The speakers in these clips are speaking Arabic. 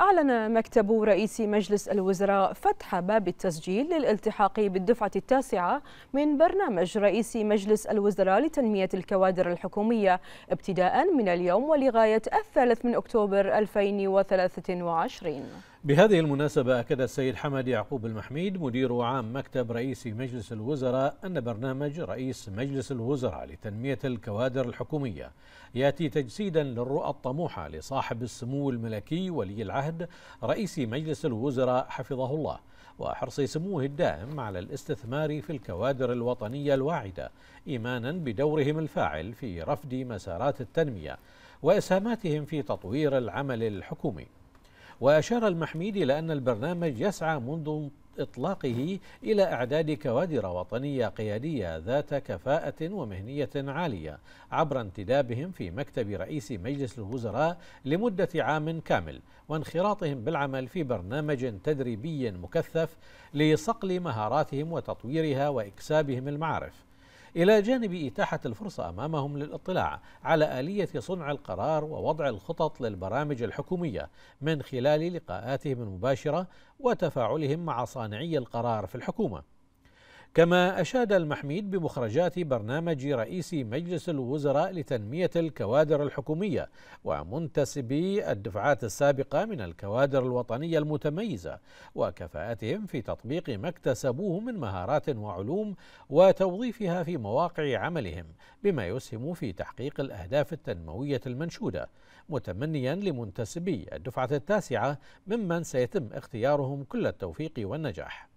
أعلن مكتب رئيس مجلس الوزراء فتح باب التسجيل للالتحاق بالدفعة التاسعة من برنامج رئيس مجلس الوزراء لتنمية الكوادر الحكومية ابتداء من اليوم ولغاية الثالث من أكتوبر 2023 بهذه المناسبة أكد السيد حمد يعقوب المحميد مدير عام مكتب رئيس مجلس الوزراء أن برنامج رئيس مجلس الوزراء لتنمية الكوادر الحكومية يأتي تجسيدا للرؤى الطموحة لصاحب السمو الملكي ولي العهد رئيس مجلس الوزراء حفظه الله وحرص سموه الدائم على الاستثمار في الكوادر الوطنية الواعدة إيمانا بدورهم الفاعل في رفد مسارات التنمية وإسهاماتهم في تطوير العمل الحكومي وأشار المحميد إلى أن البرنامج يسعى منذ إطلاقه إلى إعداد كوادر وطنية قيادية ذات كفاءة ومهنية عالية عبر انتدابهم في مكتب رئيس مجلس الوزراء لمدة عام كامل وانخراطهم بالعمل في برنامج تدريبي مكثف لصقل مهاراتهم وتطويرها وإكسابهم المعارف إلى جانب إتاحة الفرصة أمامهم للاطلاع على آلية صنع القرار ووضع الخطط للبرامج الحكومية من خلال لقاءاتهم المباشرة وتفاعلهم مع صانعي القرار في الحكومة كما أشاد المحميد بمخرجات برنامج رئيس مجلس الوزراء لتنمية الكوادر الحكومية ومنتسبي الدفعات السابقة من الكوادر الوطنية المتميزة وكفاءتهم في تطبيق ما اكتسبوه من مهارات وعلوم وتوظيفها في مواقع عملهم بما يسهم في تحقيق الأهداف التنموية المنشودة متمنيا لمنتسبي الدفعة التاسعة ممن سيتم اختيارهم كل التوفيق والنجاح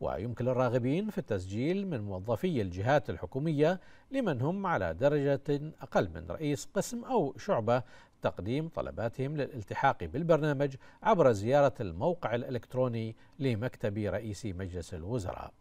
ويمكن للراغبين في التسجيل من موظفي الجهات الحكومية لمن هم على درجة أقل من رئيس قسم أو شعبة تقديم طلباتهم للالتحاق بالبرنامج عبر زيارة الموقع الإلكتروني لمكتب رئيس مجلس الوزراء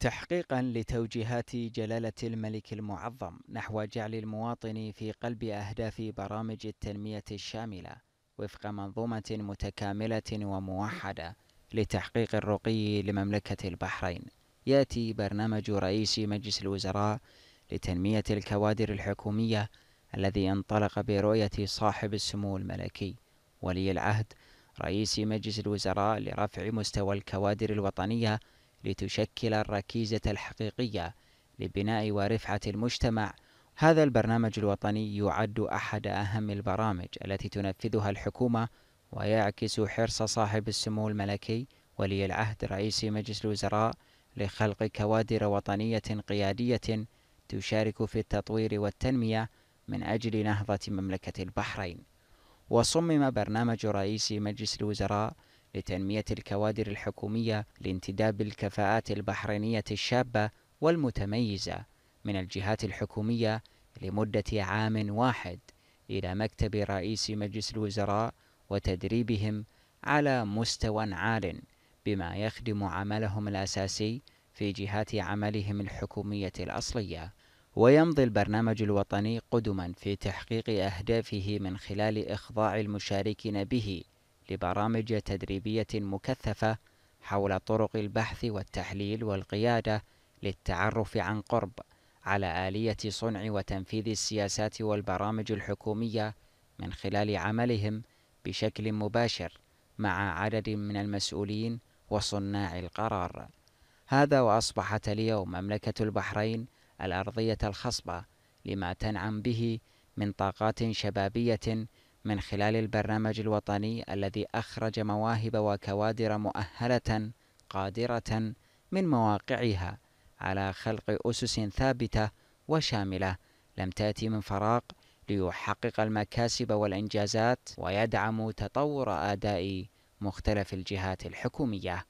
تحقيقا لتوجيهات جلالة الملك المعظم نحو جعل المواطن في قلب أهداف برامج التنمية الشاملة وفق منظومة متكاملة وموحدة لتحقيق الرقي لمملكة البحرين يأتي برنامج رئيس مجلس الوزراء لتنمية الكوادر الحكومية الذي انطلق برؤية صاحب السمو الملكي ولي العهد رئيس مجلس الوزراء لرفع مستوى الكوادر الوطنية لتشكل الركيزة الحقيقية لبناء ورفعة المجتمع هذا البرنامج الوطني يعد أحد أهم البرامج التي تنفذها الحكومة ويعكس حرص صاحب السمو الملكي ولي العهد رئيس مجلس الوزراء لخلق كوادر وطنية قيادية تشارك في التطوير والتنمية من أجل نهضة مملكة البحرين وصمم برنامج رئيس مجلس الوزراء لتنمية الكوادر الحكومية لانتداب الكفاءات البحرينية الشابة والمتميزة من الجهات الحكومية لمدة عام واحد إلى مكتب رئيس مجلس الوزراء وتدريبهم على مستوى عال بما يخدم عملهم الأساسي في جهات عملهم الحكومية الأصلية ويمضي البرنامج الوطني قدما في تحقيق أهدافه من خلال إخضاع المشاركين به لبرامج تدريبية مكثفة حول طرق البحث والتحليل والقيادة للتعرف عن قرب على آلية صنع وتنفيذ السياسات والبرامج الحكومية من خلال عملهم بشكل مباشر مع عدد من المسؤولين وصناع القرار هذا وأصبحت اليوم مملكة البحرين الأرضية الخصبة لما تنعم به من طاقات شبابية من خلال البرنامج الوطني الذي أخرج مواهب وكوادر مؤهلة قادرة من مواقعها على خلق أسس ثابتة وشاملة لم تأتي من فراغ ليحقق المكاسب والإنجازات ويدعم تطور أداء مختلف الجهات الحكومية